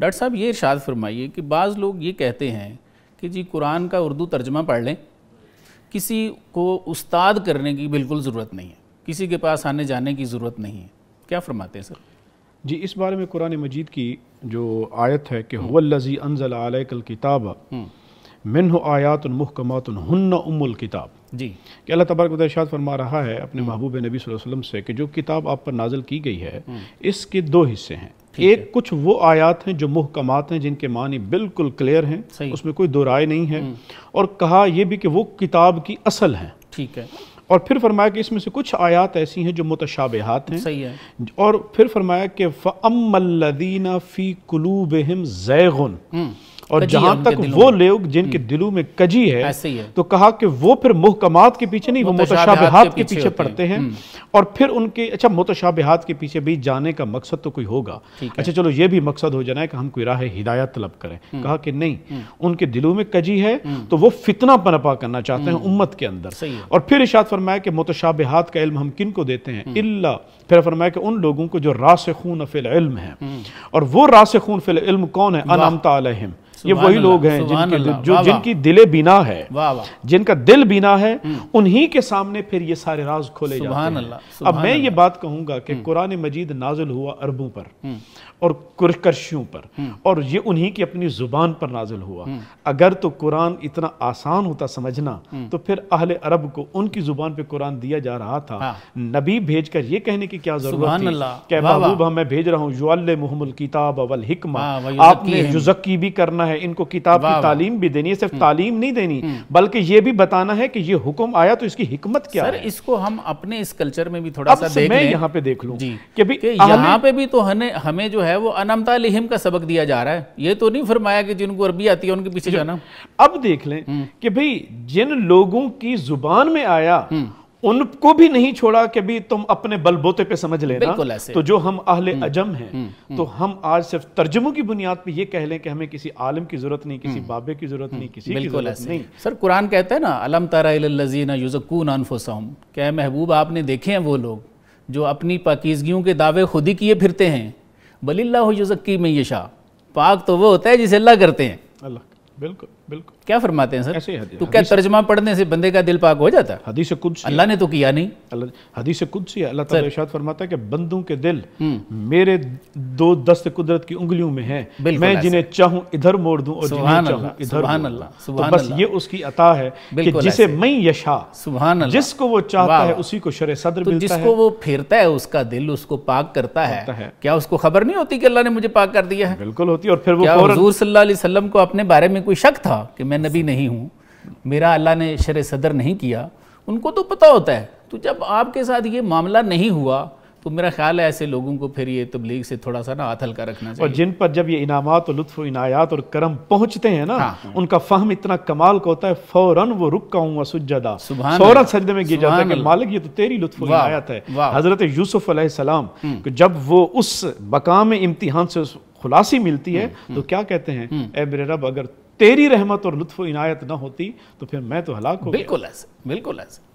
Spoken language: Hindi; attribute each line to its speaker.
Speaker 1: डॉक्टर साहब ये इर्शाद फरमाइए कि बाज़ लोग ये कहते हैं कि जी कुरान का उर्दू तर्जमा पढ़ लें किसी को उस्ताद करने की बिल्कुल ज़रूरत नहीं है किसी के पास आने जाने की ज़रूरत नहीं है क्या फरमाते हैं सर जी इस बारे में कुरान मजीद की जो
Speaker 2: आयत है कि हुवल्लज़ी अनजल आलकल किताब हम्म। मिन आयात महकमात उमुल किताब जी कि अल्लाह तबारक वरशाद फरमा रहा है अपने महबूब नबी वसल्लम से कि जो किताब आप पर नाजल की गई है हम्म। इसके दो हिस्से हैं एक कुछ वो आयात हैं जो मुहकमात हैं जिनके मानी बिल्कुल क्लियर हैं उसमें कोई दो राय नहीं है हम्म। और कहा यह भी कि वो किताब की असल हैं ठीक है और फिर फरमाया कि इसमें से कुछ आयात ऐसी हैं जो मुतशाबहत हैं सही है और फिर फरमाया कि फ़मल्लदीना फ़ी कलूबहम जैगुन हम्म। और जहां तक वो लोग जिनके हम्म। दिलों में कजी है, तो कहा कि वो फिर मुहकमात के पीछे नहीं वो मुतशाबिहात के पीछे पड़ते हैं हम्म। और फिर उनके अच्छा मुतशाबिहात के पीछे भी जाने का मकसद तो कोई होगा अच्छा चलो ये भी मकसद हो जाना है कि हम कोई राह हिदायत तलब करें हम्म। कहा कि नहीं उनके दिलों में कजी है तो वो फितना पनपा करना चाहते हैं उम्मत के अंदर और फिर इशात फरमाया कि मुतशाबिहात का इल्म हम किन को देते हैं इल्ला फिर फरमाया कि उन लोगों को जो रास खून फिल इल्म है और वो रास खून फिल इल्म कौन है अनमता अलहम ये वही लोग हैं जिनके जो जिनकी दिले बिना है जिनका दिल बिना है हम्म। उन्हीं के सामने फिर ये सारे राज खोले जाते हैं अब मैं ये बात कहूंगा कि हम्म। कुरान मजीद नाजिल हुआ अरबों पर हम्म। और कुरकशियों पर और ये उन्हीं की अपनी जुबान पर नाजिल हुआ अगर तो कुरान इतना आसान होता समझना तो फिर अहल अरब को उनकी जुबान पे कुरान दिया जा रहा था हाँ। नबी भेज कर ये कहने की क्या जरूरत थी कि मैं भेज रहा हूँ युअल मोहम्मल किताब अवल हिकमा हाँ, आपने युजक्की भी करना है है इनको किताब की तालीम भी देनी है सिर्फ हम्म। तालीम नहीं देनी हम्म। बल्कि ये भी बताना है कि ये हुक्म आया तो इसकी हिकमत क्या सर, है
Speaker 1: इसको हम अपने इस कल्चर में भी थोड़ा सा देख मैं यहाँ पे देख लू कि यहाँ पे भी तो हमें हमें जो है वो अनमता लिहिम का सबक दिया जा रहा है ये तो नहीं फरमाया कि जिनको अरबी आती है उनके पीछे जाना अब देख लें हम्म। कि भाई
Speaker 2: जिन लोगों की जुबान में आया उनको भी नहीं छोड़ा कि भी तुम अपने बलबोते पे समझ लेना तो जो हम अहले हम्म, अजम हैं हम्म, हम्म। तो हम आज सिर्फ तर्जमों की बुनियाद पे ये कह लें कि हमें किसी आलम की जरूरत नहीं किसी बाबे की जरूरत नहीं किसी की जरूरत नहीं
Speaker 1: सर कुरान कहते हैं ना अलम ताराजीना युजकून अनफोसाम क्या महबूब आपने देखे हैं वो लोग जो अपनी पाकिजगियों के दावे खुद ही किए फिरते हैं बलिल्ला युजक्की में ये शाह पाक तो वो होता है जिसे अल्लाह करते हैं
Speaker 2: अल्लाह बिल्कुल बिल्कुल
Speaker 1: क्या फरमाते हैं सर तो क्या तर्जमा पढ़ने से बंदे का दिल पाक हो जाता है हदीस कुछ अल्लाह ने तो किया नहीं हदीस कुछ ही अल्लाह ताला
Speaker 2: इरशाद फरमाता है कि बंदों के दिल हम्म। मेरे दो दस्त कुदरत की उंगलियों में है मैं जिन्हें चाहूं इधर मोड़ दूँ और जिन्हें चाहूं इधर अल्लाह तो बस ये उसकी अता है कि जिसे
Speaker 1: मैं यशा जिसको वो चाहता है उसी
Speaker 2: को शर सदर तो मिलता जिसको वो
Speaker 1: फेरता है उसका दिल उसको पाक करता है क्या उसको खबर नहीं होती कि अल्लाह ने मुझे पाक कर दिया है बिल्कुल होती है और फिर वो हजूर सल्लल्लाहु अलैहि वसल्लम को अपने बारे में कोई शक था कहा कि मैं नबी नहीं हूँ मेरा अल्लाह ने शर सदर नहीं किया उनको तो पता होता है तो जब आपके साथ ये मामला नहीं हुआ तो मेरा ख्याल है ऐसे लोगों को फिर ये तबलीग से थोड़ा सा ना हाथ हल्का रखना चाहिए और जिन पर जब ये इनामत
Speaker 2: और लुत्फ इनायात और करम पहुंचते हैं ना हाँ।, हाँ। उनका फहम इतना कमाल का होता है फौरन वो रुक का हुआ सुजदा फौरन सजदे में गिर जाता है कि मालिक ये तो तेरी लुत्फ इनायात है हजरत यूसुफ सलाम हम्म। जब वो उस मकाम इम्तिहान से खुलासी मिलती है हम्म, तो क्या कहते हैं हम्म। ए मेरे रब अगर तेरी रहमत और लुत्फ इनायत ना होती तो फिर मैं तो हलाक हो बिल्कुल ऐसे बिल्कुल ऐसे